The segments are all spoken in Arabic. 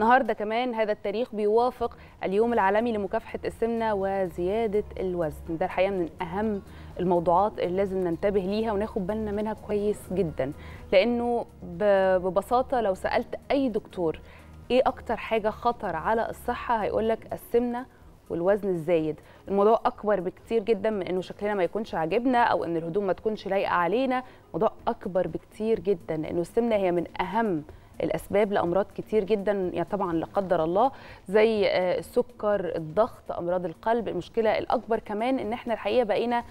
النهارده كمان هذا التاريخ بيوافق اليوم العالمي لمكافحه السمنه وزياده الوزن ده الحقيقه من اهم الموضوعات اللي لازم ننتبه ليها وناخد بالنا منها كويس جدا لانه ببساطه لو سالت اي دكتور ايه اكتر حاجه خطر على الصحه هيقول لك السمنه والوزن الزايد الموضوع اكبر بكتير جدا من انه شكلنا ما يكونش عاجبنا او ان الهدوم ما تكونش لايقه علينا موضوع اكبر بكتير جدا لانه السمنه هي من اهم الاسباب لامراض كتير جدا يعني طبعا لا قدر الله زي آه، السكر الضغط امراض القلب المشكله الاكبر كمان ان احنا الحقيقه بقينا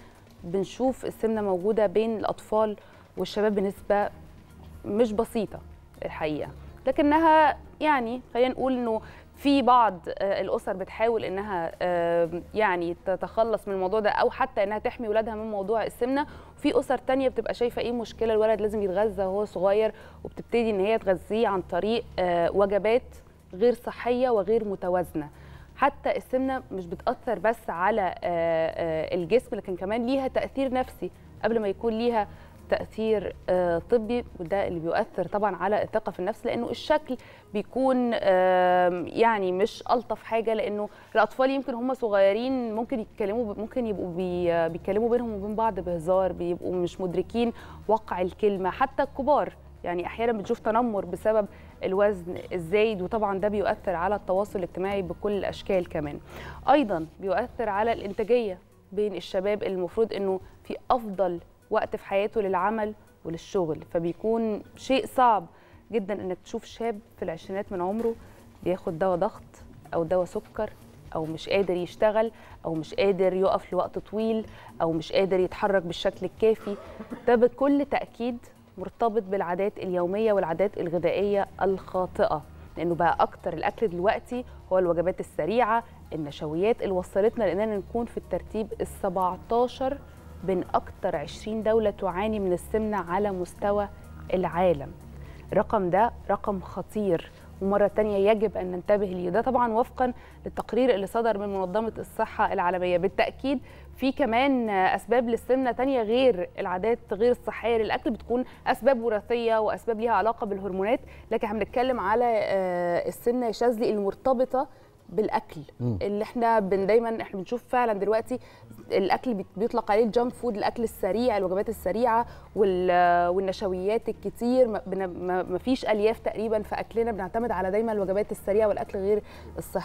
بنشوف السمنه موجوده بين الاطفال والشباب بنسبه مش بسيطه الحقيقه لكنها يعني خلينا نقول انه في بعض آه، الاسر بتحاول انها يعني تتخلص من الموضوع ده او حتى انها تحمي ولادها من موضوع السمنه وفي اسر تانية بتبقى شايفه ايه مشكله الولد لازم يتغذى وهو صغير وبتبتدي ان هي تغذيه عن طريق آه، وجبات غير صحيه وغير متوازنه حتى السمنه مش بتاثر بس على آه، الجسم لكن كمان ليها تاثير نفسي قبل ما يكون ليها تاثير آه، طبي وده اللي بيؤثر طبعا على الثقه في النفس لانه الشكل بيكون يعني مش الطف حاجه لانه الاطفال يمكن هم صغيرين ممكن يتكلموا ممكن يبقوا بيتكلموا بينهم وبين بعض بهزار بيبقوا مش مدركين وقع الكلمه حتى الكبار يعني احيانا بتشوف تنمر بسبب الوزن الزايد وطبعا ده بيؤثر على التواصل الاجتماعي بكل الاشكال كمان ايضا بيؤثر على الانتاجيه بين الشباب المفروض انه في افضل وقت في حياته للعمل وللشغل فبيكون شيء صعب جدا انك تشوف شاب في العشرينات من عمره بياخد دواء ضغط او دواء سكر او مش قادر يشتغل او مش قادر يقف لوقت طويل او مش قادر يتحرك بالشكل الكافي ده بكل تاكيد مرتبط بالعادات اليوميه والعادات الغذائيه الخاطئه لانه بقى اكتر الاكل دلوقتي هو الوجبات السريعه النشويات اللي وصلتنا لاننا نكون في الترتيب ال 17 بين أكثر 20 دولة تعاني من السمنة على مستوى العالم الرقم ده رقم خطير ومرة تانية يجب أن ننتبه ليه ده طبعا وفقا للتقرير اللي صدر من منظمة الصحة العالمية بالتأكيد في كمان أسباب للسمنة تانية غير العادات غير الصحية للأكل بتكون أسباب وراثية وأسباب ليها علاقة بالهرمونات لكن هنتكلم على آه، السمنة يا شاذلي المرتبطة بالاكل مم. اللي احنا بن دايما احنا بنشوف فعلا دلوقتي الاكل بيطلق عليه الجنك فود الاكل السريع الوجبات السريعه والنشويات الكتير ما فيش الياف تقريبا في اكلنا بنعتمد على دايما الوجبات السريعه والاكل غير الصحي